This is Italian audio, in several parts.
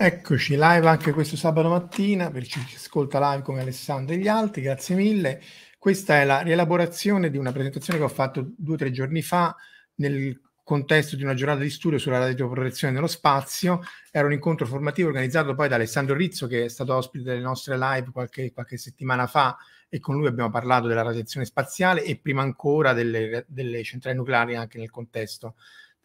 Eccoci, live anche questo sabato mattina per chi ci ascolta live come Alessandro e gli altri, grazie mille. Questa è la rielaborazione di una presentazione che ho fatto due o tre giorni fa nel contesto di una giornata di studio sulla radioprotezione nello spazio. Era un incontro formativo organizzato poi da Alessandro Rizzo, che è stato ospite delle nostre live qualche, qualche settimana fa e con lui abbiamo parlato della radiazione spaziale e prima ancora delle, delle centrali nucleari anche nel contesto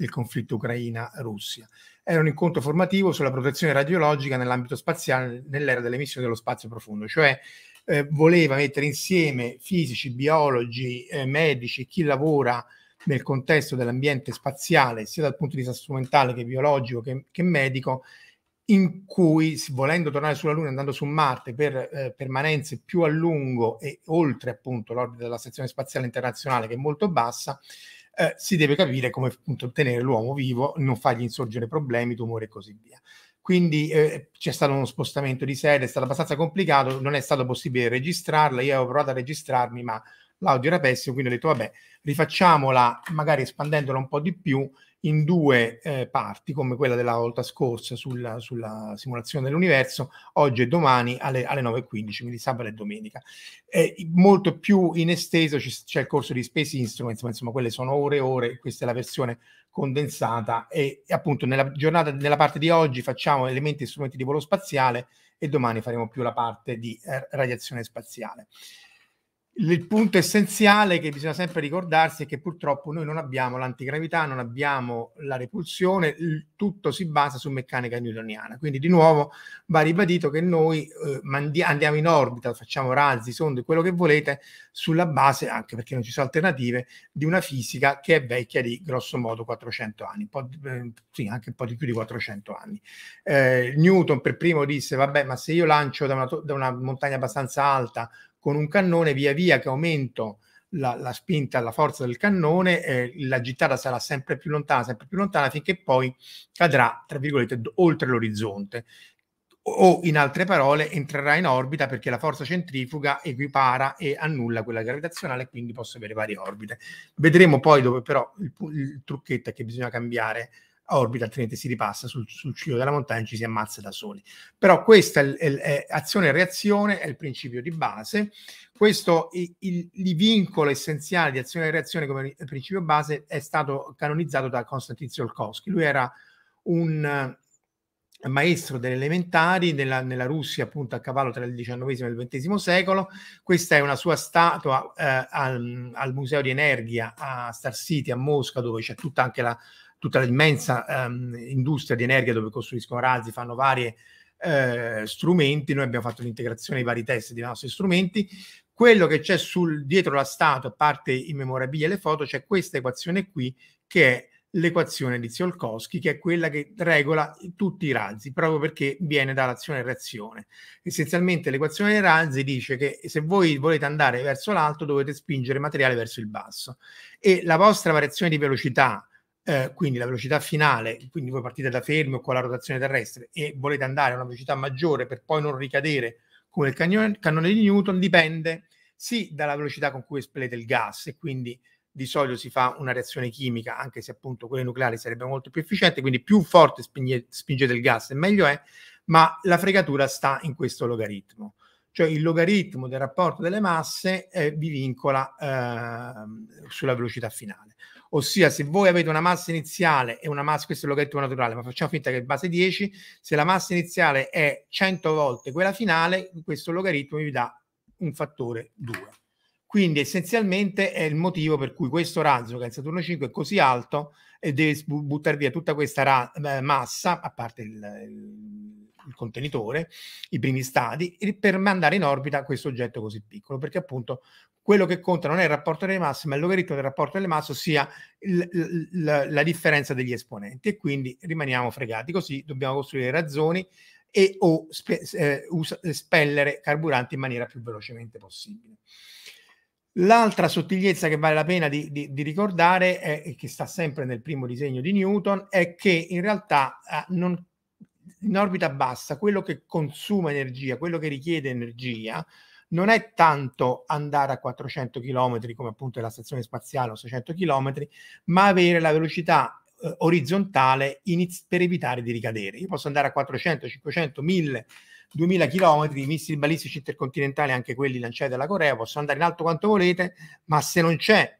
il conflitto Ucraina-Russia. Era un incontro formativo sulla protezione radiologica nell'ambito spaziale nell'era delle missioni dello spazio profondo, cioè eh, voleva mettere insieme fisici, biologi, eh, medici, chi lavora nel contesto dell'ambiente spaziale, sia dal punto di vista strumentale che biologico che, che medico, in cui volendo tornare sulla Luna andando su Marte per eh, permanenze più a lungo e oltre appunto l'orbita della sezione spaziale internazionale che è molto bassa, eh, si deve capire come appunto tenere l'uomo vivo, non fargli insorgere problemi, tumore e così via. Quindi eh, c'è stato uno spostamento di sede, è stato abbastanza complicato, non è stato possibile registrarla, io avevo provato a registrarmi ma l'audio era pessimo, quindi ho detto vabbè, rifacciamola magari espandendola un po' di più in due eh, parti, come quella della volta scorsa sulla, sulla, simulazione dell'universo, oggi e domani alle, alle 9.15, quindi sabato e domenica. Eh, molto più in esteso c- c'è il corso di Space Instruments, ma insomma quelle sono ore e ore, questa è la versione condensata e, e appunto nella giornata, nella parte di oggi facciamo elementi e strumenti di volo spaziale e domani faremo più la parte di eh, radiazione spaziale il punto essenziale che bisogna sempre ricordarsi è che purtroppo noi non abbiamo l'antigravità, non abbiamo la repulsione, tutto si basa su meccanica newtoniana. Quindi di nuovo va ribadito che noi eh, mandi- andiamo in orbita, facciamo razzi, sonde, quello che volete, sulla base, anche perché non ci sono alternative, di una fisica che è vecchia di grosso modo 400 anni, eh, sì, anche un po' di più di 400 anni. Eh, Newton per primo disse, vabbè, ma se io lancio da una, to- da una montagna abbastanza alta con un cannone via via che aumento la, la spinta, la forza del cannone, eh, la gittata sarà sempre più lontana, sempre più lontana, finché poi cadrà, tra virgolette, oltre l'orizzonte. O in altre parole, entrerà in orbita perché la forza centrifuga equipara e annulla quella gravitazionale, quindi posso avere varie orbite. Vedremo poi dove, però, il, il trucchetto è che bisogna cambiare orbita, altrimenti si ripassa sul, sul ciglio della montagna e ci si ammazza da soli. Però questa è, è, è azione e reazione, è il principio di base. Questo il, il, il vincolo essenziale di azione e reazione come principio base è stato canonizzato da Konstantin Tsiolkovsky. Lui era un eh, maestro delle elementari nella, nella, Russia, appunto a cavallo tra il XIX e il XX secolo. Questa è una sua statua eh, al, al, Museo di Energia a Star City a Mosca, dove c'è tutta anche la, tutta l'immensa ehm, industria di energia dove costruiscono razzi, fanno vari eh, strumenti, noi abbiamo fatto l'integrazione dei vari test dei nostri strumenti, quello che c'è sul, dietro la statua, a parte i memorabili e le foto, c'è questa equazione qui che è l'equazione di Tsiolkovsky, che è quella che regola tutti i razzi, proprio perché viene dall'azione e reazione. Essenzialmente l'equazione dei razzi dice che se voi volete andare verso l'alto dovete spingere materiale verso il basso e la vostra variazione di velocità eh, quindi la velocità finale, quindi voi partite da fermo con la rotazione terrestre e volete andare a una velocità maggiore per poi non ricadere come il cannone, cannone di Newton, dipende sì dalla velocità con cui espellete il gas e quindi di solito si fa una reazione chimica, anche se appunto quelle nucleari sarebbe molto più efficiente, quindi più forte spinge, spingete il gas e meglio è, ma la fregatura sta in questo logaritmo. Cioè il logaritmo del rapporto delle masse eh, vi vincola eh, sulla velocità finale. Ossia, se voi avete una massa iniziale e una massa, questo è il loghetto naturale, ma facciamo finta che è base 10, se la massa iniziale è 100 volte quella finale, questo logaritmo vi dà un fattore 2. Quindi essenzialmente è il motivo per cui questo razzo che è il Saturno 5 è così alto e deve buttare via tutta questa eh, massa, a parte il, il il contenitore, i primi stadi, per mandare in orbita questo oggetto così piccolo, perché appunto quello che conta non è il rapporto delle masse, ma il logaritmo del rapporto delle masse, ossia il, il, la differenza degli esponenti. E quindi rimaniamo fregati. Così dobbiamo costruire razzoni e o spe, eh, us- spellere carburanti in maniera più velocemente possibile. L'altra sottigliezza che vale la pena di, di, di ricordare, è, e che sta sempre nel primo disegno di Newton, è che in realtà eh, non in orbita bassa, quello che consuma energia, quello che richiede energia, non è tanto andare a 400 km come appunto la stazione spaziale o 600 km, ma avere la velocità eh, orizzontale iniz- per evitare di ricadere. Io posso andare a 400, 500, 1000, 2000 km, i missili balistici intercontinentali, anche quelli lanciati dalla Corea, posso andare in alto quanto volete, ma se non c'è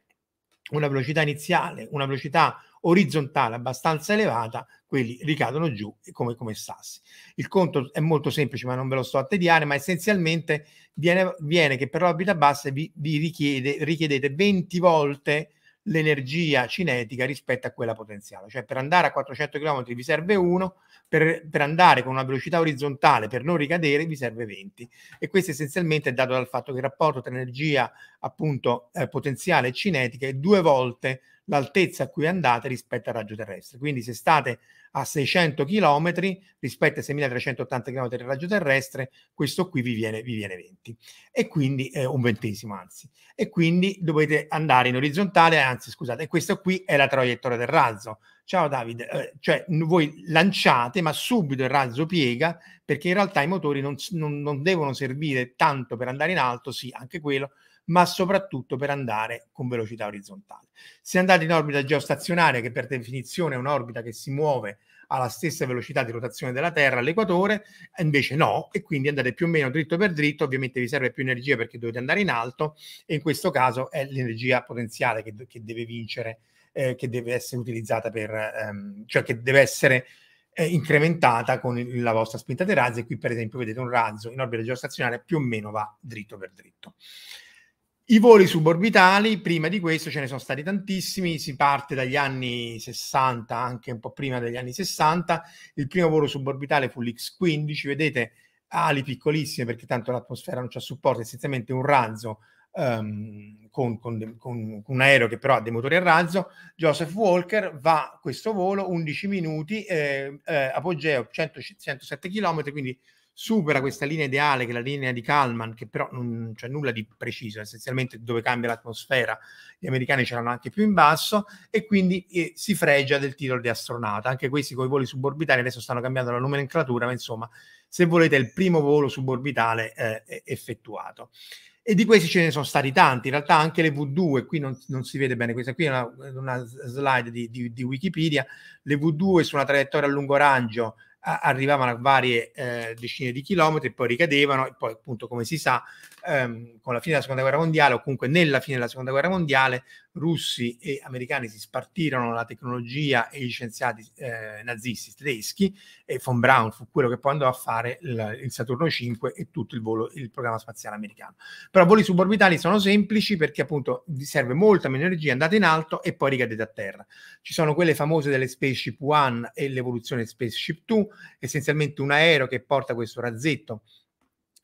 una velocità iniziale, una velocità orizzontale abbastanza elevata, quelli ricadono giù come, come sassi. Il conto è molto semplice, ma non ve lo sto a tediare, ma essenzialmente viene, viene che per l'orbita bassa vi, vi richiede, richiedete 20 volte l'energia cinetica rispetto a quella potenziale. Cioè per andare a 400 km vi serve 1, per, per, andare con una velocità orizzontale per non ricadere vi serve 20. E questo essenzialmente è dato dal fatto che il rapporto tra energia appunto eh, potenziale e cinetica è due volte l'altezza a cui andate rispetto al raggio terrestre. Quindi se state a 600 km rispetto ai 6380 km del raggio terrestre, questo qui vi viene, vi viene 20 e quindi eh, un ventesimo anzi. E quindi dovete andare in orizzontale, anzi scusate, questa qui è la traiettoria del razzo. Ciao Davide, eh, cioè voi lanciate ma subito il razzo piega perché in realtà i motori non, non, non devono servire tanto per andare in alto, sì, anche quello, ma soprattutto per andare con velocità orizzontale. Se andate in orbita geostazionaria, che per definizione è un'orbita che si muove alla stessa velocità di rotazione della Terra all'equatore, invece no, e quindi andate più o meno dritto per dritto, ovviamente vi serve più energia perché dovete andare in alto e in questo caso è l'energia potenziale che, che deve vincere, eh, che deve essere utilizzata per, ehm, cioè che deve essere eh, incrementata con il, la vostra spinta dei razzi e qui per esempio vedete un razzo in orbita geostazionaria più o meno va dritto per dritto. I voli suborbitali, prima di questo ce ne sono stati tantissimi, si parte dagli anni 60, anche un po' prima degli anni 60, il primo volo suborbitale fu l'X-15, vedete ali piccolissime perché tanto l'atmosfera non ci supporto, essenzialmente un razzo um, con, con, con, un aereo che però ha dei motori a razzo, Joseph Walker va questo volo 11 minuti, eh, eh, apogeo 100, 107 km, quindi supera questa linea ideale che è la linea di Kalman, che però non c'è nulla di preciso, essenzialmente dove cambia l'atmosfera, gli americani c'erano anche più in basso e quindi eh, si fregia del titolo di astronauta. Anche questi con i voli suborbitali adesso stanno cambiando la nomenclatura, ma insomma, se volete è il primo volo suborbitale eh, effettuato. E di questi ce ne sono stati tanti, in realtà anche le V2, qui non, non si vede bene, questa qui è una, una slide di, di, di Wikipedia, le V2 su una traiettoria a lungo raggio arrivavano a varie eh, decine di chilometri poi ricadevano e poi appunto come si sa ehm, con la fine della seconda guerra mondiale o comunque nella fine della seconda guerra mondiale russi e americani si spartirono la tecnologia e gli scienziati eh, nazisti tedeschi e von Braun fu quello che poi andò a fare il, il Saturno 5 e tutto il, volo, il programma spaziale americano. Però voli suborbitali sono semplici perché appunto vi serve molta meno energia, andate in alto e poi ricadete a terra. Ci sono quelle famose delle Spaceship One e l'evoluzione Spaceship 2, essenzialmente un aereo che porta questo razzetto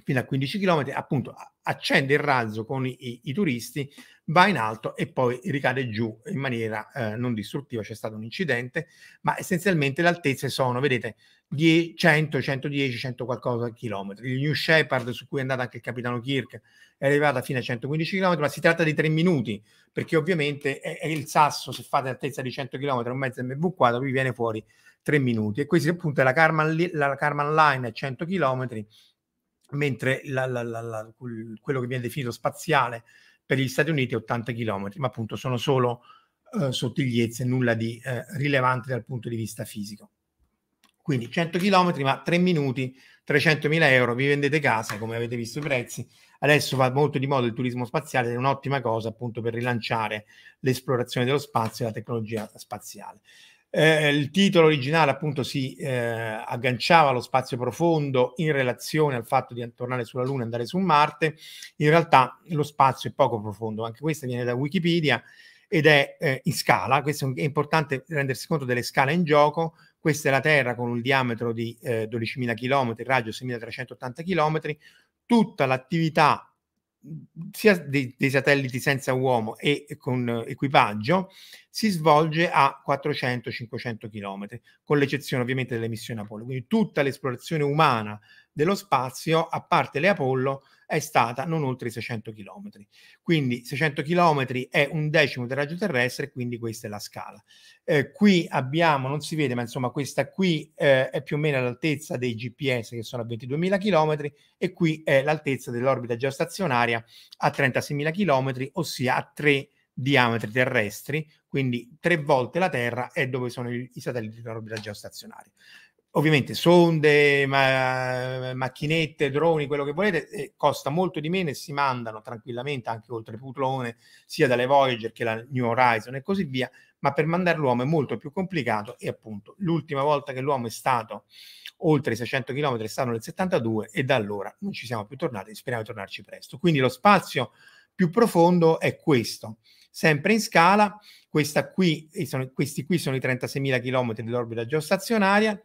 fino a 15 km, appunto accende il razzo con i, i, turisti, va in alto e poi ricade giù in maniera eh, non distruttiva. C'è stato un incidente, ma essenzialmente le altezze sono, vedete, 100, 110, 100 qualcosa chilometri. Il New Shepard, su cui è andato anche il capitano Kirk, è arrivata fino a 115 km, ma si tratta di 3 minuti, perché ovviamente è, è il sasso, se fate altezza di 100 km, un mezzo MV 4 vi viene fuori 3 minuti. E questa appunto è la Carman, la Carman Line a 100 km mentre la, la, la, quello che viene definito spaziale per gli Stati Uniti è 80 km, ma appunto sono solo eh, sottigliezze, nulla di eh, rilevante dal punto di vista fisico. Quindi 100 km, ma 3 minuti, 300.000 euro, vi vendete casa, come avete visto i prezzi. Adesso va molto di moda il turismo spaziale, è un'ottima cosa appunto per rilanciare l'esplorazione dello spazio e la tecnologia spaziale. Eh, il titolo originale appunto si eh, agganciava allo spazio profondo in relazione al fatto di tornare sulla Luna e andare su Marte, in realtà lo spazio è poco profondo, anche questo viene da Wikipedia ed è eh, in scala, questo è importante rendersi conto delle scale in gioco, questa è la Terra con un diametro di 12.000 km, il raggio 6.380 km, tutta l'attività sia dei, dei satelliti senza uomo e con equipaggio si svolge a 400-500 km, con l'eccezione ovviamente delle missioni Apollo. Quindi tutta l'esplorazione umana dello spazio, a parte le Apollo, è stata non oltre i 600 km. Quindi 600 km è un decimo del raggio terrestre, quindi questa è la scala. Eh, qui abbiamo, non si vede, ma insomma questa qui eh, è più o meno all'altezza dei GPS che sono a 22.000 km e qui è l'altezza dell'orbita geostazionaria a 36.000 km, ossia a 3 diametri terrestri, quindi tre volte la Terra è dove sono i, i satelliti in orbita geostazionaria. Ovviamente sonde, ma, macchinette, droni, quello che volete, eh, costa molto di meno e si mandano tranquillamente anche oltre Plutone, sia dalle Voyager che la New Horizon e così via, ma per mandare l'uomo è molto più complicato e appunto l'ultima volta che l'uomo è stato oltre i 600 km è stato nel 72 e da allora non ci siamo più tornati, speriamo di tornarci presto. Quindi lo spazio più profondo è questo sempre in scala. Qui, sono, questi qui sono i 36.000 km dell'orbita geostazionaria,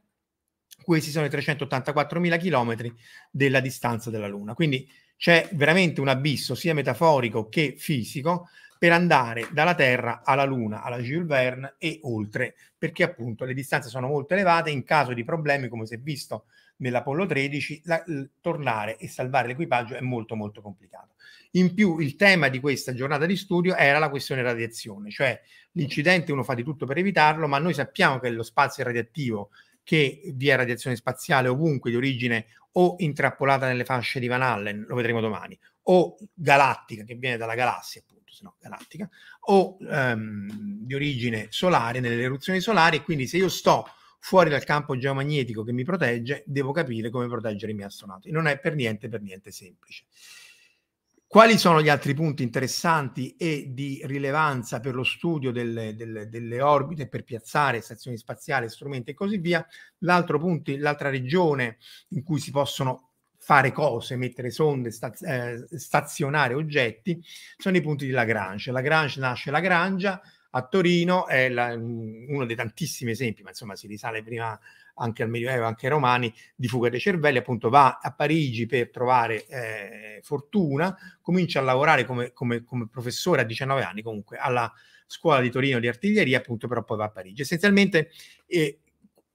questi sono i 384.000 km della distanza della Luna. Quindi c'è veramente un abisso sia metaforico che fisico per andare dalla Terra alla Luna, alla Jules Verne e oltre, perché appunto le distanze sono molto elevate, in caso di problemi, come si è visto nell'Apollo 13, la, tornare e salvare l'equipaggio è molto molto complicato. In più il tema di questa giornata di studio era la questione radiazione, cioè l'incidente uno fa di tutto per evitarlo, ma noi sappiamo che lo spazio è radioattivo, che vi è radiazione spaziale ovunque di origine o intrappolata nelle fasce di Van Allen, lo vedremo domani, o galattica, che viene dalla galassia appunto, se no galattica, o ehm, di origine solare, nelle eruzioni solari, e quindi se io sto fuori dal campo geomagnetico che mi protegge, devo capire come proteggere i miei astronauti. Non è per niente, per niente semplice. Quali sono gli altri punti interessanti e di rilevanza per lo studio delle, delle, delle orbite per piazzare stazioni spaziali, strumenti e così via? L'altro punto, l'altra regione in cui si possono fare cose, mettere sonde, staz- eh, stazionare oggetti, sono i punti di Lagrange. Lagrange nasce Lagrangia, a Torino è la, mm, uno dei tantissimi esempi, ma insomma si risale prima anche al Medioevo, anche ai Romani, di fuga dei cervelli, appunto va a Parigi per trovare eh, fortuna, comincia a lavorare come, come, come, professore a 19 anni comunque alla scuola di Torino di artiglieria, appunto però poi va a Parigi. Essenzialmente eh,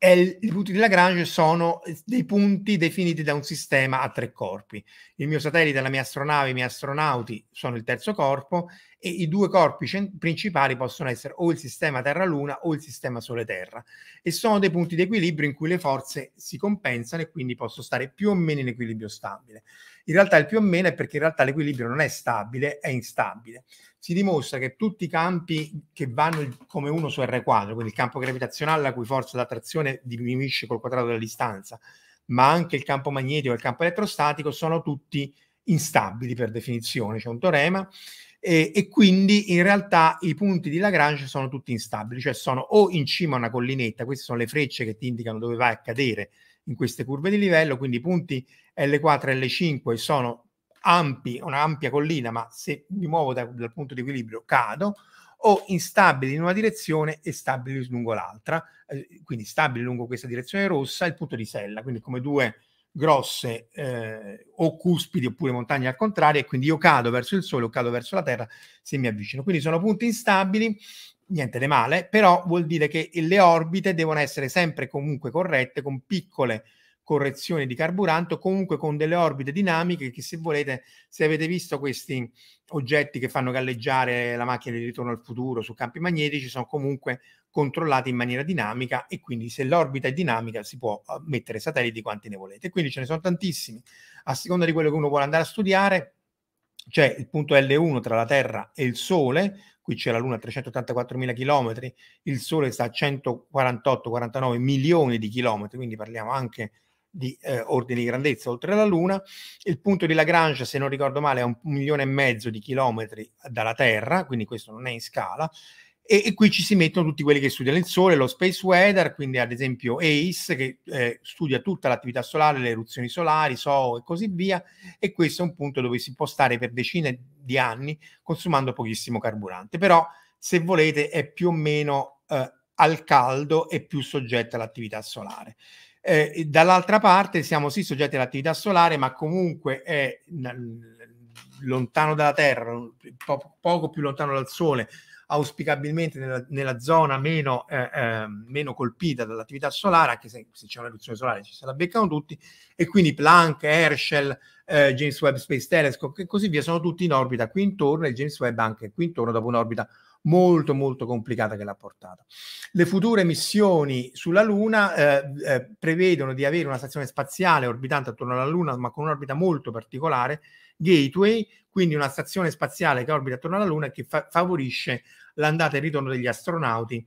e il, i punti di Lagrange sono eh, dei punti definiti da un sistema a tre corpi. Il mio satellite, la mia astronave, i miei astronauti sono il terzo corpo e i due corpi cent- principali possono essere o il sistema Terra-Luna o il sistema Sole-Terra e sono dei punti di equilibrio in cui le forze si compensano e quindi posso stare più o meno in equilibrio stabile. In realtà il più o meno è perché in realtà l'equilibrio non è stabile, è instabile. Si dimostra che tutti i campi che vanno come uno su R 4 quindi il campo gravitazionale la cui forza d'attrazione diminuisce col quadrato della distanza, ma anche il campo magnetico e il campo elettrostatico sono tutti instabili per definizione, c'è un teorema, e, e, quindi in realtà i punti di Lagrange sono tutti instabili, cioè sono o in cima a una collinetta, queste sono le frecce che ti indicano dove vai a cadere in queste curve di livello, quindi i punti l4 e L5 sono ampi, un'ampia collina, ma se mi muovo da, dal punto di equilibrio cado, o instabili in una direzione e stabili lungo l'altra, eh, quindi stabili lungo questa direzione rossa, il punto di sella, quindi come due grosse eh, o cuspidi oppure montagne al contrario e quindi io cado verso il sole o cado verso la terra se mi avvicino. Quindi sono punti instabili, niente di male, però vuol dire che le orbite devono essere sempre comunque corrette con piccole correzione di carburante, comunque con delle orbite dinamiche che se volete, se avete visto questi oggetti che fanno galleggiare la macchina di ritorno al futuro su campi magnetici, sono comunque controllati in maniera dinamica e quindi se l'orbita è dinamica si può eh, mettere satelliti quanti ne volete. Quindi ce ne sono tantissimi, a seconda di quello che uno vuole andare a studiare, c'è il punto L1 tra la Terra e il Sole, qui c'è la Luna a 384.000 km, il Sole sta a 148-49 milioni di chilometri, quindi parliamo anche di eh, ordine di grandezza oltre la Luna. Il punto di Lagrange, se non ricordo male, è un milione e mezzo di chilometri dalla Terra, quindi questo non è in scala. E, e qui ci si mettono tutti quelli che studiano il Sole, lo Space Weather, quindi ad esempio ACE, che eh, studia tutta l'attività solare, le eruzioni solari, SO e così via. E questo è un punto dove si può stare per decine di anni consumando pochissimo carburante. Però, se volete, è più o meno... Eh, al caldo e più soggetta all'attività solare. Eh, dall'altra parte siamo sì soggetti all'attività solare, ma comunque è lontano dalla Terra, po- poco più lontano dal Sole, auspicabilmente nella, nella zona meno, eh, eh, meno, colpita dall'attività solare, anche se, se c'è una riduzione solare ci se la beccano tutti, e quindi Planck, Herschel, eh, James Webb Space Telescope e così via sono tutti in orbita qui intorno e James Webb anche qui intorno dopo un'orbita molto molto complicata che l'ha portata. Le future missioni sulla Luna eh, eh, prevedono di avere una stazione spaziale orbitante attorno alla Luna, ma con un'orbita molto particolare, Gateway, quindi una stazione spaziale che orbita attorno alla Luna e che fa- favorisce l'andata e il ritorno degli astronauti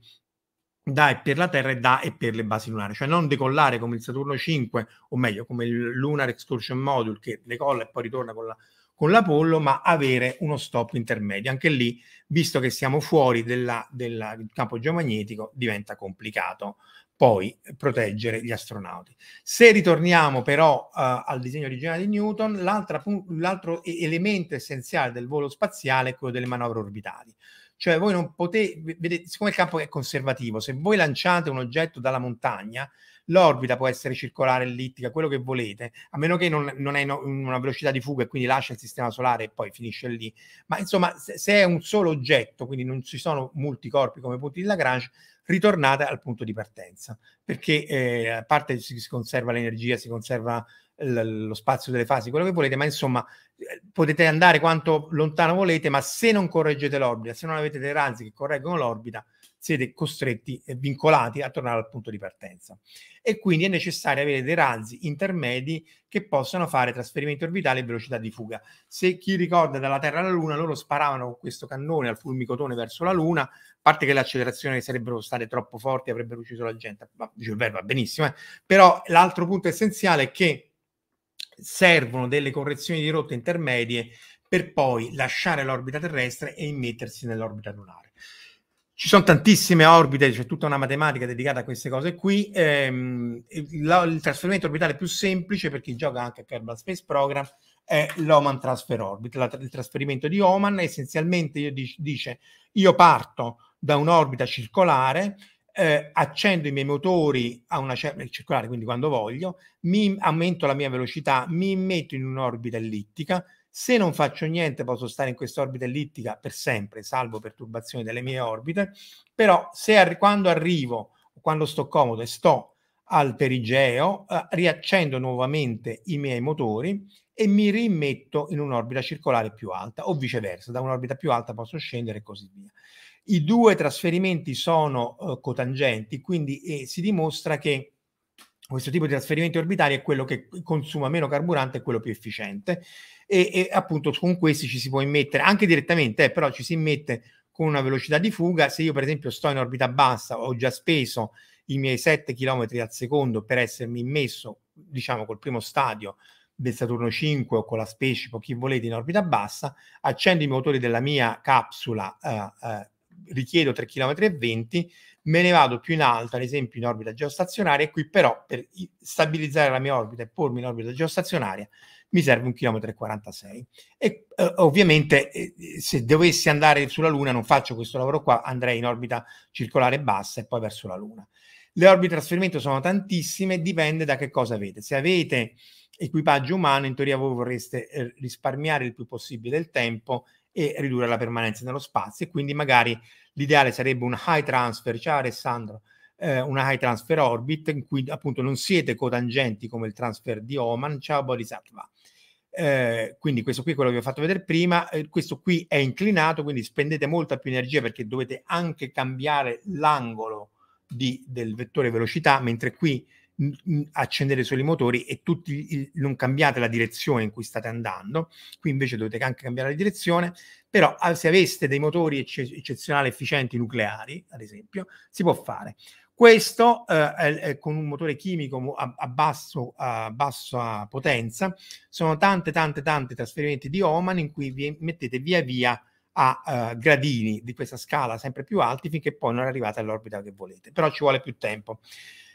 da e per la Terra e da e per le basi lunari, cioè non decollare come il Saturno 5, o meglio come il Lunar Excursion Module che decolla e poi ritorna con la con l'Apollo, ma avere uno stop intermedio. Anche lì, visto che siamo fuori della, della, del campo geomagnetico, diventa complicato poi proteggere gli astronauti. Se ritorniamo però uh, al disegno originale di Newton, l'altro elemento essenziale del volo spaziale è quello delle manovre orbitali. Cioè voi non potete, vedete, siccome il campo è conservativo, se voi lanciate un oggetto dalla montagna, L'orbita può essere circolare, ellittica, quello che volete, a meno che non, non è in una velocità di fuga e quindi lascia il sistema solare e poi finisce lì. Ma insomma, se, se è un solo oggetto, quindi non ci sono molti corpi come punti di Lagrange, ritornate al punto di partenza, perché eh, a parte si, si conserva l'energia, si conserva lo spazio delle fasi, quello che volete, ma insomma eh, potete andare quanto lontano volete, ma se non correggete l'orbita, se non avete dei razzi che correggono l'orbita, siete costretti e vincolati a tornare al punto di partenza. E quindi è necessario avere dei razzi intermedi che possano fare trasferimento orbitale e velocità di fuga. Se chi ricorda dalla Terra alla Luna, loro sparavano con questo cannone al fulmicotone verso la Luna, a parte che le accelerazioni sarebbero state troppo forti, avrebbero ucciso la gente, ma il verbo va benissimo, eh? però l'altro punto essenziale è che servono delle correzioni di rotta intermedie per poi lasciare l'orbita terrestre e immettersi nell'orbita lunare. Ci sono tantissime orbite, c'è tutta una matematica dedicata a queste cose qui. Ehm, la, il trasferimento orbitale più semplice per chi gioca anche a Kerbal Space Program è l'Oman Transfer Orbit, la, il trasferimento di Oman. Essenzialmente io dic- dice, io parto da un'orbita circolare, eh, accendo i miei motori a una certa eh, circolare, quindi quando voglio, mi aumento la mia velocità, mi metto in un'orbita ellittica, se non faccio niente posso stare in questa orbita ellittica per sempre, salvo perturbazioni delle mie orbite, però arri- quando arrivo, quando sto comodo e sto al perigeo, eh, riaccendo nuovamente i miei motori e mi rimetto in un'orbita circolare più alta o viceversa, da un'orbita più alta posso scendere e così via. I due trasferimenti sono eh, cotangenti, quindi eh, si dimostra che questo tipo di trasferimenti orbitali è quello che consuma meno carburante e quello più efficiente e, e, appunto con questi ci si può immettere anche direttamente, eh, però ci si immette con una velocità di fuga. Se io, per esempio, sto in orbita bassa, ho già speso i miei 7 km al secondo per essermi immesso, diciamo, col primo stadio del Saturno 5 o con la Spaceship o chi volete in orbita bassa, accendo i motori della mia capsula, eh, eh, richiedo 3 km e 20, me ne vado più in alto, ad esempio in orbita geostazionaria, e qui però per stabilizzare la mia orbita e pormi in orbita geostazionaria mi serve un chilometro e 46. E eh, ovviamente eh, eh, se dovessi andare sulla Luna non faccio questo lavoro qua, andrei in orbita circolare bassa e poi verso la Luna. Le orbite di trasferimento sono tantissime, dipende da che cosa avete. Se avete equipaggio umano, in teoria voi vorreste eh, risparmiare il più possibile del tempo e ridurre la permanenza nello spazio e quindi magari l'ideale sarebbe un high transfer, ciao Alessandro, eh, una high transfer orbit in cui appunto non siete cotangenti come il transfer di Oman, ciao Bodhisattva, eh, quindi questo qui è quello che vi ho fatto vedere prima, eh, questo qui è inclinato, quindi spendete molta più energia perché dovete anche cambiare l'angolo di, del vettore velocità, mentre qui accendete solo i motori e tutti il, non cambiate la direzione in cui state andando, qui invece dovete anche cambiare la direzione, però ah, se aveste dei motori ecce, eccezionali efficienti nucleari, ad esempio, si può fare. Questo eh, è, è con un motore chimico a, a, basso, a, bassa potenza sono tante tante tante trasferimenti di Oman in cui vi mettete via via a uh, gradini di questa scala sempre più alti finché poi non arrivate all'orbita che volete, però ci vuole più tempo.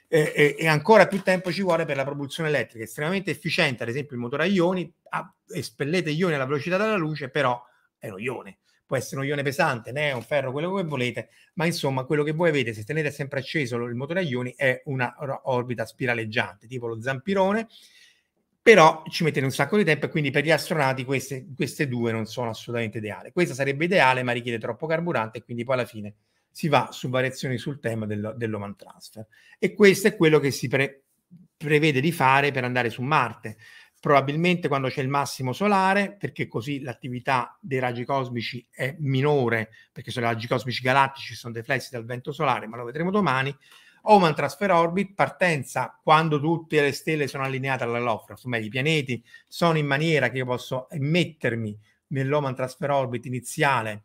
Eh, eh, e ancora più tempo ci vuole per la propulsione elettrica, estremamente efficiente, ad esempio il motore a ioni, a, ah, espellete ioni alla velocità della luce, però è un ione può essere un ione pesante, ne un ferro, quello che volete, ma insomma quello che voi avete se tenete sempre acceso il motore a ioni è una orbita spiraleggiante, tipo lo zampirone, però ci mettete un sacco di tempo e quindi per gli astronauti queste, queste due non sono assolutamente ideali. Questa sarebbe ideale ma richiede troppo carburante e quindi poi alla fine si va su variazioni sul tema del, dell'Oman Transfer. E questo è quello che si pre- prevede di fare per andare su Marte probabilmente quando c'è il massimo solare, perché così l'attività dei raggi cosmici è minore, perché sono i raggi cosmici galattici, sono deflessi dal vento solare, ma lo vedremo domani. Oman Transfer Orbit, partenza quando tutte le stelle sono allineate all'allofra, insomma i pianeti sono in maniera che io posso mettermi nell'Oman Transfer Orbit iniziale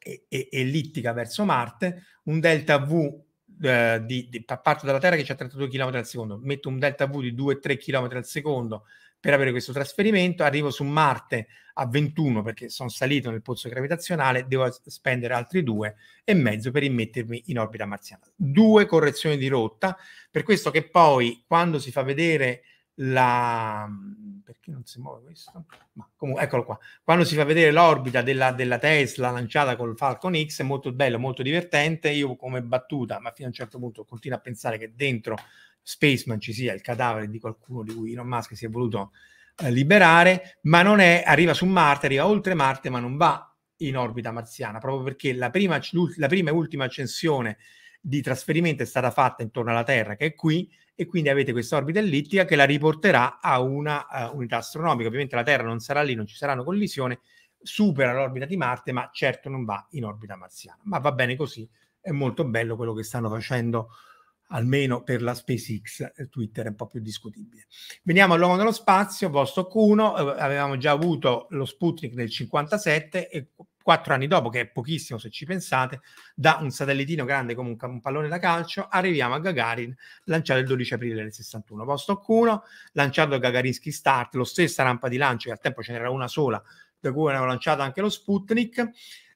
e, e, ellittica verso Marte, un delta V eh, di, di, parto dalla Terra che c'è 32 km al secondo, metto un delta V di 2-3 km al secondo per avere questo trasferimento, arrivo su Marte a 21 perché sono salito nel pozzo gravitazionale, devo spendere altri due e mezzo per immettermi in orbita marziana. Due correzioni di rotta, per questo che poi quando si fa vedere la mhmm, perché non si muove questo? Ma comunque, eccolo qua. Quando si fa vedere l'orbita della, della, Tesla lanciata col Falcon X, è molto bello, molto divertente. Io come battuta, ma fino a un certo punto continuo a pensare che dentro Spaceman ci sia il cadavere di qualcuno di cui Elon Musk si è voluto eh, liberare, ma non è, arriva su Marte, arriva oltre Marte, ma non va in orbita marziana, proprio perché la prima, la prima e ultima accensione di trasferimento è stata fatta intorno alla Terra, che è qui, e quindi avete questa orbita ellittica che la riporterà a una uh, unità astronomica. Ovviamente la Terra non sarà lì, non ci saranno collisioni, supera l'orbita di Marte, ma certo non va in orbita marziana. Ma va bene così, è molto bello quello che stanno facendo almeno per la SpaceX, eh, Twitter è un po' più discutibile. Veniamo all'uomo nello spazio, Vostok 1, eh, avevamo già avuto lo Sputnik nel 57 e quattro anni dopo, che è pochissimo se ci pensate, da un satellitino grande come un, un pallone da calcio, arriviamo a Gagarin, lanciato il 12 aprile del 61. Posto 1, lanciato Gagarinsky Start, lo stessa rampa di lancio, che al tempo ce n'era una sola, da cui era lanciato anche lo Sputnik,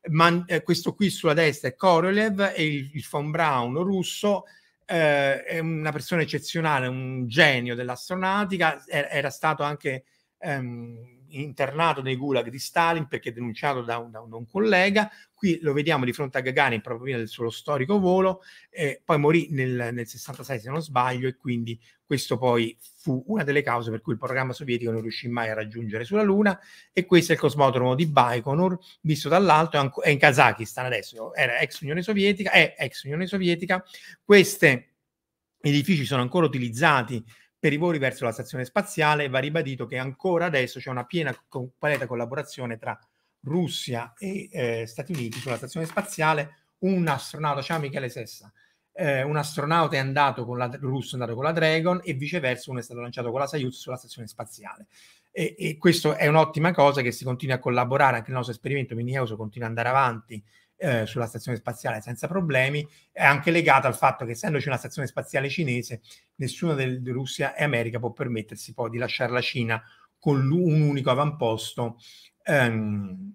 ma eh, questo qui sulla destra è Korolev e il, il von Braun russo, eh, è una persona eccezionale, un genio dell'astronautica, era, era stato anche... Ehm, internato nei gulag di Stalin perché denunciato da un, da un, collega. Qui lo vediamo di fronte a Gagarin proprio prima del suo storico volo, eh, poi morì nel, nel 66 se non sbaglio e quindi questo poi fu una delle cause per cui il programma sovietico non riuscì mai a raggiungere sulla Luna e questo è il cosmodromo di Baikonur, visto dall'alto, è in Kazakistan adesso, era ex Unione Sovietica, è ex Unione Sovietica, questi edifici sono ancora utilizzati per i voli verso la stazione spaziale va ribadito che ancora adesso c'è una piena co- paleta collaborazione tra Russia e eh, Stati Uniti sulla stazione spaziale. Un astronauta, ciao Michele Sessa, eh, un astronauta è andato con la russo è andato con la Dragon e viceversa uno è stato lanciato con la Soyuz sulla stazione spaziale. E, e questa è un'ottima cosa che si continua a collaborare, anche il nostro esperimento Mini Euso continua ad andare avanti eh, sulla stazione spaziale senza problemi, è anche legata al fatto che essendoci una stazione spaziale cinese, nessuna del, di Russia e America può permettersi poi di lasciare la Cina con un unico avamposto. Ehm,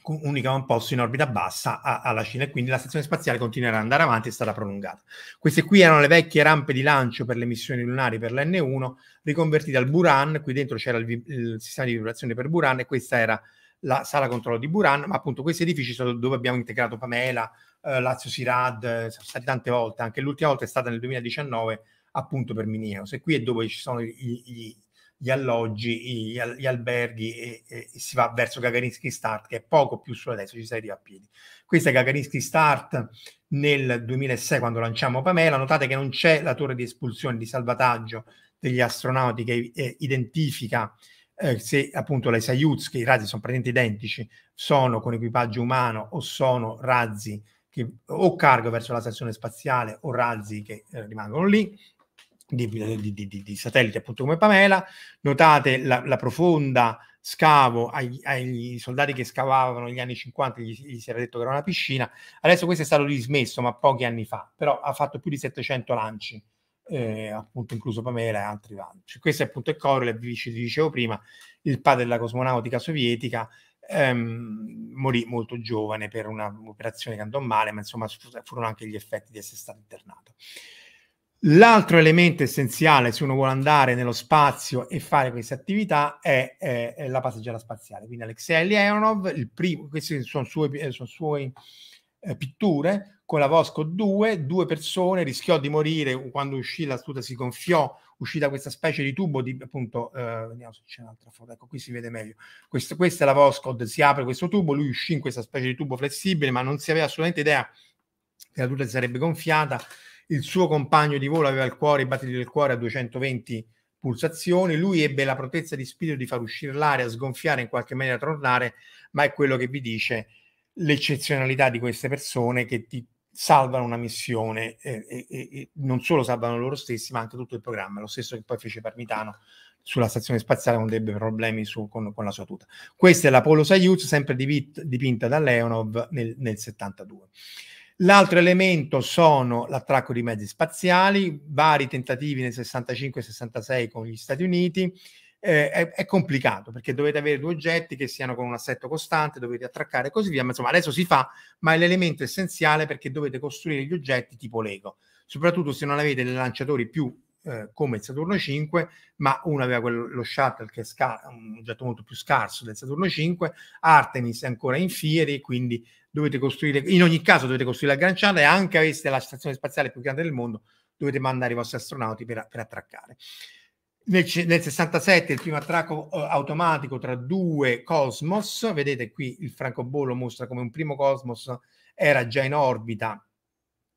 con un unico avamposto in orbita bassa a, alla Cina e quindi la stazione spaziale continuerà ad andare avanti e sarà prolungata. Queste qui erano le vecchie rampe di lancio per le missioni lunari per l'N1 riconvertite al Buran, qui dentro c'era il, il sistema di vibrazione per Buran e questa era la sala controllo di Buran, ma appunto questi edifici sono dove abbiamo integrato Pamela, eh, Lazio Sirad, eh, sono stati tante volte, anche l'ultima volta è stata nel 2019 appunto per Mineos e qui è dove ci sono gli, gli, gli alloggi, gli, gli alberghi e, e, si va verso Gagarinsky Start che è poco più sulla destra, ci si arriva a piedi. Questa è Gagarinsky Start nel 2006 quando lanciamo Pamela, notate che non c'è la torre di espulsione, di salvataggio degli astronauti che eh, identifica eh, se appunto le Soyuz, che i razzi sono praticamente identici, sono con equipaggio umano o sono razzi che o cargo verso la stazione spaziale o razzi che eh, rimangono lì, di, di, di, di, satelliti appunto come Pamela. Notate la, la profonda scavo agli, agli, soldati che scavavano negli anni 50, gli, gli, si era detto che era una piscina. Adesso questo è stato dismesso, ma pochi anni fa, però ha fatto più di 700 lanci eh, appunto incluso Pamela e altri vanci. Cioè, Questo è appunto il Korolev, vi dicevo prima, il padre della cosmonautica sovietica, ehm, morì molto giovane per un'operazione che andò male, ma insomma furono anche gli effetti di essere stato internato. L'altro elemento essenziale se uno vuole andare nello spazio e fare queste attività è, è, è la passeggera spaziale. Quindi Alexei Leonov, il primo, queste sono sue, eh, sono sue eh, pitture, con la Vosco 2, due persone, rischiò di morire quando uscì la tuta, si gonfiò, uscì da questa specie di tubo di appunto, eh, vediamo se c'è un'altra foto, ecco qui si vede meglio, questo, questa è la Vosco, si apre questo tubo, lui uscì in questa specie di tubo flessibile, ma non si aveva assolutamente idea che la tuta si sarebbe gonfiata, il suo compagno di volo aveva il cuore, i battiti del cuore a 220 pulsazioni, lui ebbe la protezza di spirito di far uscire l'aria, sgonfiare in qualche maniera, tornare, ma è quello che vi dice l'eccezionalità di queste persone che ti salvano una missione e, e, e, non solo salvano loro stessi ma anche tutto il programma, lo stesso che poi fece Parmitano sulla stazione spaziale con dei problemi su, con, con, la sua tuta. Questa è l'Apollo Soyuz, sempre dipinta, dipinta da Leonov nel, nel 72. L'altro elemento sono l'attracco di mezzi spaziali, vari tentativi nel 65-66 e con gli Stati Uniti, eh, è, è, complicato perché dovete avere due oggetti che siano con un assetto costante, dovete attraccare e così via. Ma insomma, adesso si fa, ma è l'elemento essenziale perché dovete costruire gli oggetti tipo Lego, soprattutto se non avete dei lanciatori più eh, come il Saturno 5, ma uno aveva quello, lo Shuttle che è scar- un oggetto molto più scarso del Saturno 5, Artemis è ancora in fieri, quindi dovete costruire, in ogni caso dovete costruire l'agganciata e anche aveste la stazione spaziale più grande del mondo, dovete mandare i vostri astronauti per, per attraccare. Nel, nel, 67 il primo attracco eh, automatico tra due Cosmos, vedete qui il francobollo mostra come un primo Cosmos era già in orbita,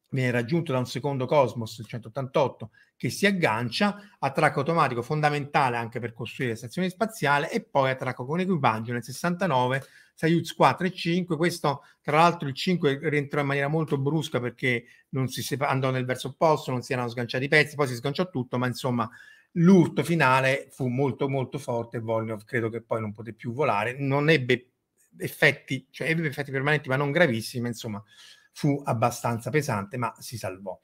viene raggiunto da un secondo Cosmos, il 188, che si aggancia, attracco automatico fondamentale anche per costruire la stazione spaziale e poi attracco con equipaggio nel 69, Soyuz 4 e 5, questo tra l'altro il 5 rientrò in maniera molto brusca perché non si andò nel verso opposto, non si erano sganciati i pezzi, poi si sganciò tutto, ma insomma l'urto finale fu molto molto forte Volnov credo che poi non poté più volare, non ebbe effetti, cioè ebbe effetti permanenti ma non gravissimi, insomma fu abbastanza pesante ma si salvò.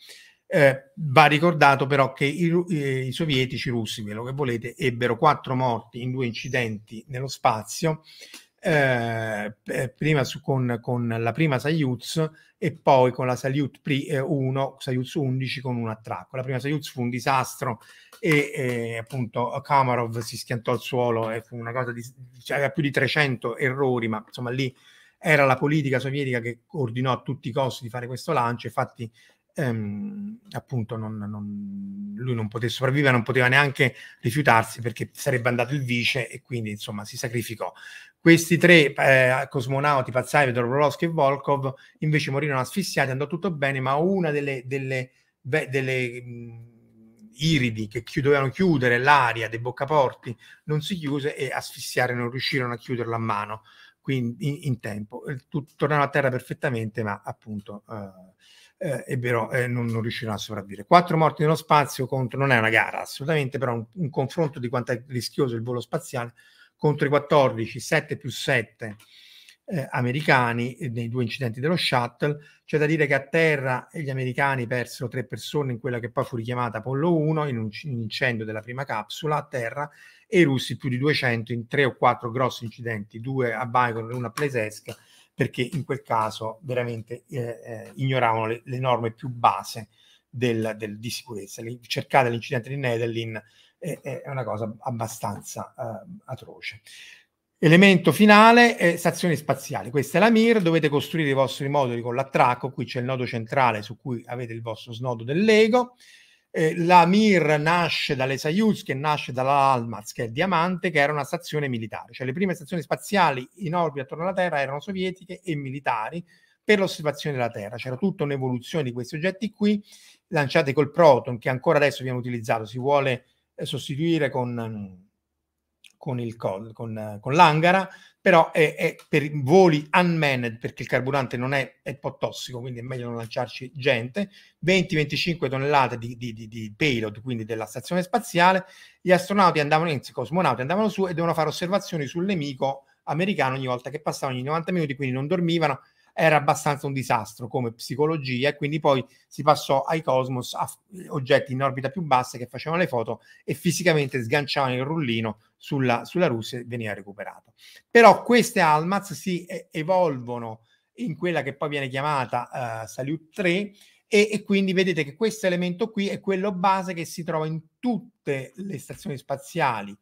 Eh, va ricordato però che i, i, i sovietici russi, quello che volete, ebbero quattro morti in due incidenti nello spazio, eh, eh, prima su, con, con, la prima Soyuz e poi con la Soyuz 1, Soyuz 11 con un attracco. La prima Soyuz fu un disastro e eh, appunto Kamarov si schiantò al suolo e fu una cosa di, cioè, aveva più di 300 errori, ma insomma lì era la politica sovietica che ordinò a tutti i costi di fare questo lancio, infatti ehm, appunto non, non, lui non poteva sopravvivere, non poteva neanche rifiutarsi perché sarebbe andato il vice e quindi insomma si sacrificò. Questi tre eh, cosmonauti, Pazzai, Dorbolovsky e Volkov, invece morirono asfissiati, andò tutto bene, ma una delle, delle, beh, delle mh, mm, iridi che chi- dovevano chiudere l'aria dei boccaporti non si chiuse e asfissiare non riuscirono a chiuderla a mano quindi in, in tempo. Eh, tornarono a terra perfettamente, ma appunto eh, eh, ebbero, eh, non, non, riuscirono a sopravvivere. Quattro morti nello spazio contro non è una gara, assolutamente, però un, un confronto di quanto è rischioso il volo spaziale contro i 14, 7 più 7 eh, americani eh, nei due incidenti dello shuttle. C'è da dire che a terra gli americani persero tre persone in quella che poi fu richiamata Apollo 1 in un incendio della prima capsula a terra e i russi più di 200 in tre o quattro grossi incidenti, due a Baikonur e uno a Plesetsk, perché in quel caso veramente eh, eh, ignoravano le, le norme più base del, del, di sicurezza. cercate l'incidente di Nedelin, è, è una cosa abbastanza uh, atroce. Elemento finale, eh, stazioni spaziali. Questa è la MIR, dovete costruire i vostri moduli con l'attracco, qui c'è il nodo centrale su cui avete il vostro snodo del Lego. Eh, la Mir nasce dalle Soyuz, che nasce dall'Almaz, che è il diamante, che era una stazione militare. Cioè le prime stazioni spaziali in orbita attorno alla Terra erano sovietiche e militari per l'osservazione della Terra. C'era tutta un'evoluzione di questi oggetti qui, lanciati col Proton, che ancora adesso viene utilizzato. Si vuole eh, sostituire con, con, il, con, con l'angara, però è, è, per voli unmanned perché il carburante non è, è un po' tossico, quindi è meglio non lanciarci gente, 20-25 tonnellate di, di, di, di, payload, quindi della stazione spaziale, gli astronauti andavano, anzi, i cosmonauti andavano su e dovevano fare osservazioni sul nemico americano ogni volta che passavano ogni 90 minuti, quindi non dormivano, era abbastanza un disastro come psicologia e quindi poi si passò ai Cosmos, a oggetti in orbita più bassa che facevano le foto e fisicamente sganciavano il rullino sulla, sulla Russia e veniva recuperato. Però queste Almaz si evolvono in quella che poi viene chiamata uh, eh, Salut 3 e, e, quindi vedete che questo elemento qui è quello base che si trova in tutte le stazioni spaziali,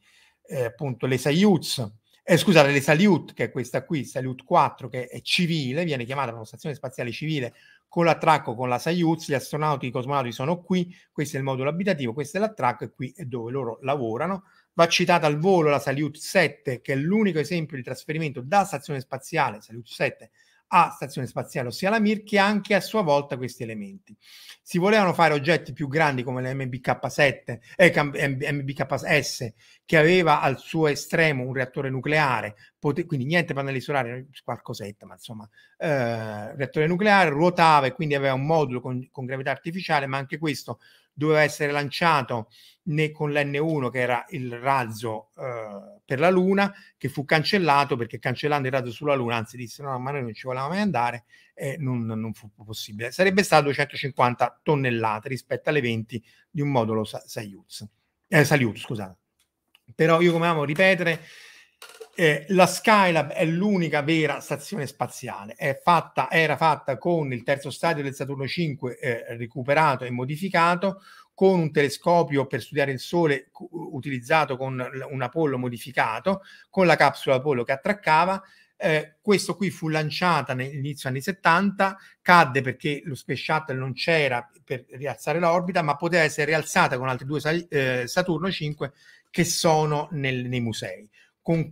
eh, appunto le Soyuz, eh, scusate, le Salyut, che è questa qui, Salyut 4, che è civile, viene chiamata una stazione spaziale civile con l'attracco con la Soyuz, gli astronauti, i cosmonauti sono qui, questo è il modulo abitativo, questo è l'attracco e qui è dove loro lavorano. Va citata al volo la Salyut 7, che è l'unico esempio di trasferimento da stazione spaziale, Salyut 7, a stazione spaziale, ossia la Mir, che anche a sua volta questi elementi. Si volevano fare oggetti più grandi come l'MBK7, eh, MBKS, che aveva al suo estremo un reattore nucleare, pote- quindi niente pannelli solari, qualcosetta, ma insomma, eh, reattore nucleare, ruotava e quindi aveva un modulo con, con gravità artificiale, ma anche questo doveva essere lanciato né con l'N1 che era il razzo eh, per la Luna che fu cancellato perché cancellando il razzo sulla Luna anzi disse no ma noi non ci volevamo mai andare e non, non fu possibile sarebbe stato 250 tonnellate rispetto alle 20 di un modulo sa- Saiuz, eh, Saliut scusate però io come amo ripetere eh, la Skylab è l'unica vera stazione spaziale, fatta, era fatta con il terzo stadio del Saturno 5 eh, recuperato e modificato, con un telescopio per studiare il Sole utilizzato con un Apollo modificato, con la capsula Apollo che attraccava. Eh, questo qui fu lanciata all'inizio anni 70, cadde perché lo Space Shuttle non c'era per rialzare l'orbita, ma poteva essere rialzata con altri due eh, Saturno 5 che sono nel, nei musei. Cui,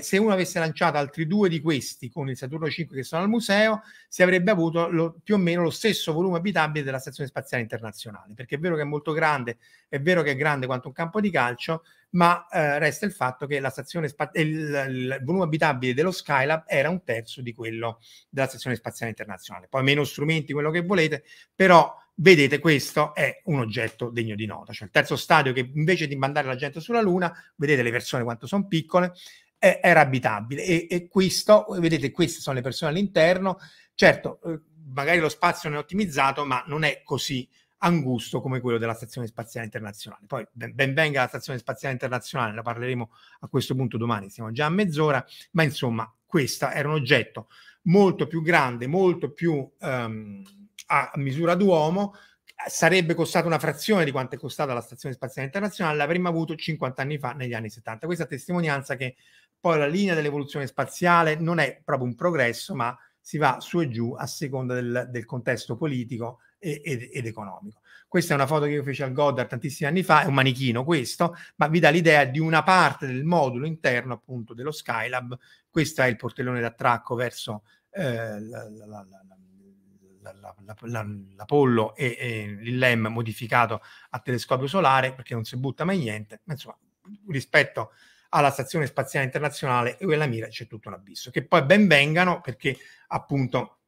se uno avesse lanciato altri due di questi con il Saturno 5 che sono al museo, si avrebbe avuto lo, più o meno lo stesso volume abitabile della Stazione Spaziale Internazionale, perché è vero che è molto grande, è vero che è grande quanto un campo di calcio, ma eh, resta il fatto che spaz- il, il, volume abitabile dello Skylab era un terzo di quello della Stazione Spaziale Internazionale. Poi meno strumenti, quello che volete, però Vedete, questo è un oggetto degno di nota, cioè il terzo stadio che invece di mandare la gente sulla Luna, vedete le persone quanto sono piccole, eh, era abitabile e, e, questo, vedete, queste sono le persone all'interno, certo, eh, magari lo spazio non è ottimizzato, ma non è così angusto come quello della Stazione Spaziale Internazionale. Poi ben, venga la Stazione Spaziale Internazionale, la parleremo a questo punto domani, siamo già a mezz'ora, ma insomma questo era un oggetto molto più grande, molto più ehm, a misura d'uomo sarebbe costata una frazione di quanto è costata la Stazione Spaziale Internazionale, l'avremmo avuto 50 anni fa, negli anni 70. Questa testimonianza che poi la linea dell'evoluzione spaziale non è proprio un progresso, ma si va su e giù a seconda del, del contesto politico e, ed, ed, economico. Questa è una foto che io feci al Goddard tantissimi anni fa, è un manichino questo, ma vi dà l'idea di una parte del modulo interno appunto dello Skylab. Questo è il portellone d'attracco verso eh, la, la, la, la l'Apollo e, e LEM modificato a telescopio solare perché non si butta mai niente, ma insomma rispetto alla Stazione Spaziale Internazionale e quella mira c'è tutto un abisso, che poi ben vengano perché appunto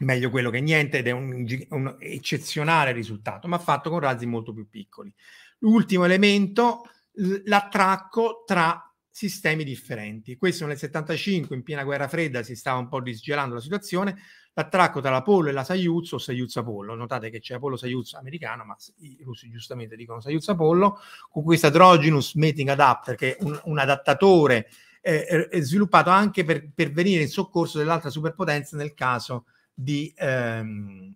meglio quello che niente ed è un, un eccezionale risultato, ma fatto con razzi molto più piccoli. L'ultimo elemento, l'attracco tra sistemi differenti. Questo nel 75, in piena guerra fredda, si stava un po' disgelando la situazione, l'attracco tra Apollo e la Soyuz o Soyuz Apollo, notate che c'è Apollo Soyuz americano, ma i russi giustamente dicono Soyuz Apollo, con questo Androgynous Mating Adapter, che è un, un adattatore eh, eh, sviluppato anche per, per, venire in soccorso dell'altra superpotenza nel caso di... Ehm,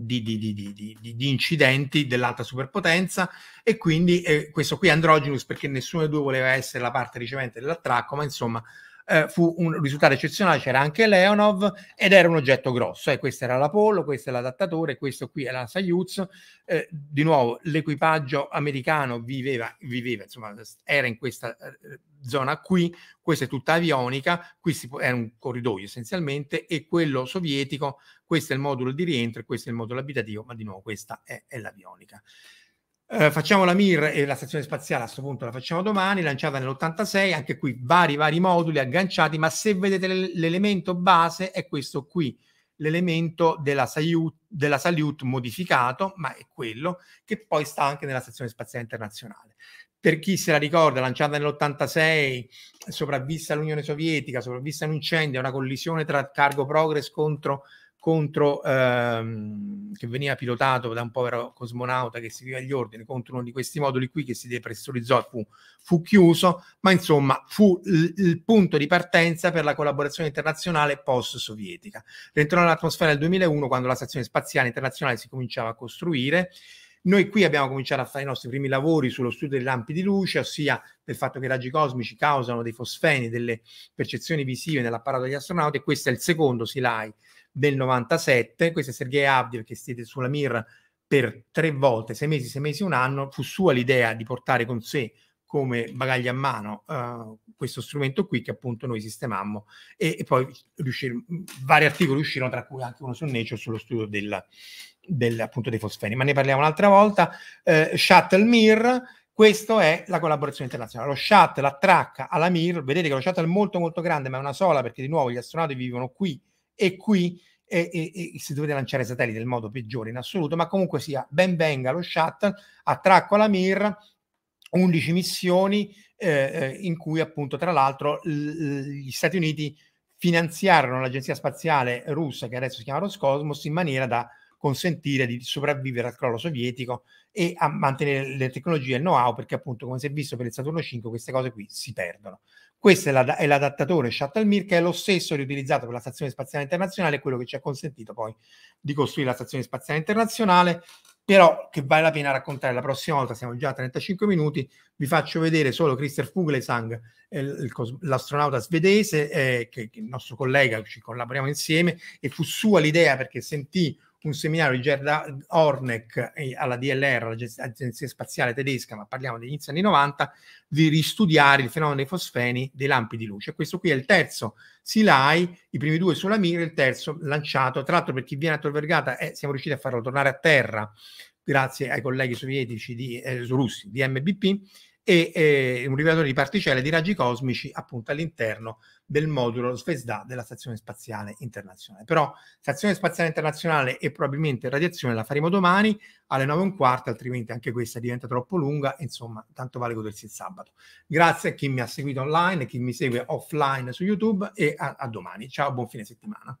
di, di, di, di, incidenti dell'alta superpotenza e quindi eh, questo qui è perché nessuno dei due voleva essere la parte ricevente dell'attracco, ma insomma eh, fu un risultato eccezionale, c'era anche Leonov ed era un oggetto grosso, eh, questa era l'Apollo, questo è l'adattatore, questo qui è la Soyuz, eh, di nuovo l'equipaggio americano viveva, viveva insomma, era in questa eh, zona qui, questa è tutta avionica, qui si può, è un corridoio essenzialmente e quello sovietico, questo è il modulo di rientro e questo è il modulo abitativo, ma di nuovo questa è, è l'avionica. Eh, facciamo la Mir e la stazione spaziale a questo punto la facciamo domani, lanciata nell'86, anche qui vari vari moduli agganciati, ma se vedete l'e- l'elemento base è questo qui, l'elemento della, Saiut, della Salyut modificato, ma è quello che poi sta anche nella stazione spaziale internazionale. Per chi se la ricorda, lanciata nell'86, sopravvista all'Unione Sovietica, sopravvista a un incendio, una collisione tra Cargo Progress contro contro ehm, che veniva pilotato da un povero cosmonauta che seguiva gli ordini contro uno di questi moduli qui che si depressurizzò fu, fu, chiuso, ma insomma fu l- il punto di partenza per la collaborazione internazionale post-sovietica. Rientrò nell'atmosfera nel 2001 quando la stazione spaziale internazionale si cominciava a costruire. Noi qui abbiamo cominciato a fare i nostri primi lavori sullo studio dei lampi di luce, ossia del fatto che i raggi cosmici causano dei fosfeni, delle percezioni visive nell'apparato degli astronauti, e questo è il secondo SILAI del 97, questo è Sergei Avdiev che siete sulla Mir per tre volte, sei mesi, sei mesi, un anno, fu sua l'idea di portare con sé come bagaglio a mano uh, questo strumento qui che appunto noi sistemammo e, e poi riuscir- vari articoli uscirono, tra cui anche uno su Nature sullo studio del, del, appunto dei fosfeni, ma ne parliamo un'altra volta. Uh, Shuttle Mir, questa è la collaborazione internazionale. Lo shuttle attracca alla Mir, vedete che lo shuttle è molto molto grande, ma è una sola perché di nuovo gli astronauti vivono qui e qui e, e, e, se dovete lanciare satelliti nel modo peggiore in assoluto, ma comunque sia, ben venga lo shuttle, attracco alla Mir, 11 missioni eh, eh, in cui appunto tra l'altro l- gli Stati Uniti finanziarono l'agenzia spaziale russa che adesso si chiama Roscosmos in maniera da consentire di sopravvivere al crollo sovietico e a mantenere le tecnologie e il know-how, perché appunto, come si è visto per il Saturno 5, queste cose qui si perdono. Questo è, la, è l'adattatore Shuttle che è lo stesso riutilizzato per la Stazione Spaziale Internazionale, quello che ci ha consentito poi di costruire la Stazione Spaziale Internazionale, però che vale la pena raccontare la prossima volta, siamo già a 35 minuti, vi faccio vedere solo Christer Fuglesang, eh, cos- l'astronauta svedese, eh, che, che, il nostro collega, ci collaboriamo insieme, e fu sua l'idea perché sentì un seminario di Gerda Horneck eh, alla DLR, l'Agenzia Spaziale Tedesca, ma parliamo degli inizi anni 90, di ristudiare il fenomeno dei fosfeni dei lampi di luce. Questo qui è il terzo SILAI, i primi due sulla Mir, il terzo lanciato. Tra l'altro per chi viene a Tor Vergata eh, siamo riusciti a farlo tornare a terra grazie ai colleghi sovietici di, eh, russi di MBP e eh, un rivelatore di particelle di raggi cosmici appunto all'interno del modulo Svesda della Stazione Spaziale Internazionale. Però Stazione Spaziale Internazionale e probabilmente radiazione la faremo domani alle 9 e un quarto, altrimenti anche questa diventa troppo lunga, insomma, tanto vale godersi il sabato. Grazie a chi mi ha seguito online, a chi mi segue offline su YouTube e a, a domani. Ciao, buon fine settimana.